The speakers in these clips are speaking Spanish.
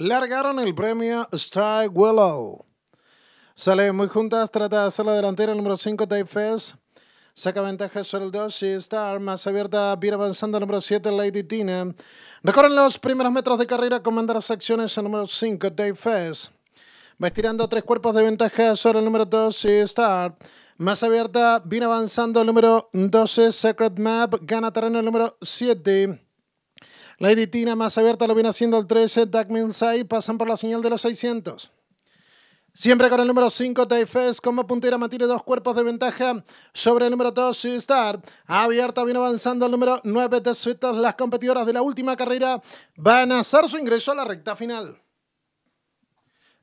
largaron el premio Strike Willow. Sale muy juntas, trata de hacer la delantera, número 5, Dave Fest. Saca ventaja sobre el 2 y Star, más abierta, viene avanzando el número 7, Lady Tina. Recorren los primeros metros de carrera, comanda las acciones el número 5, Dave Fest. Va estirando tres cuerpos de ventaja sobre el número 2 y Star. Más abierta, viene avanzando el número 12, Secret Map. Gana terreno el número 7. Lady Tina más abierta lo viene haciendo el 13. Duck pasan por la señal de los 600. Siempre con el número 5, Taifes, como puntera mantiene dos cuerpos de ventaja sobre el número 2, Star. Abierta viene avanzando el número 9 de Las competidoras de la última carrera van a hacer su ingreso a la recta final.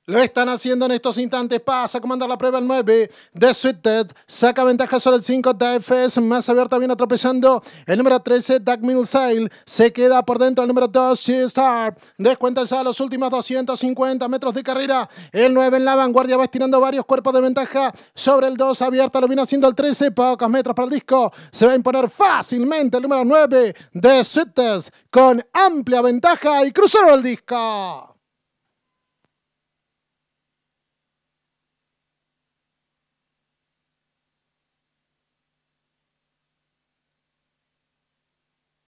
Lo están haciendo en estos instantes. Pasa a comandar la prueba el 9 de Sweet Saca ventaja sobre el 5 de Más abierta viene atropellando el número 13, Doug Millsail. Se queda por dentro el número 2, Sea-Star. Descuenta ya los últimos 250 metros de carrera. El 9 en la vanguardia va estirando varios cuerpos de ventaja sobre el 2. Abierta lo viene haciendo el 13. Pocos metros para el disco. Se va a imponer fácilmente el número 9 de Sweet con amplia ventaja y cruzaron el disco.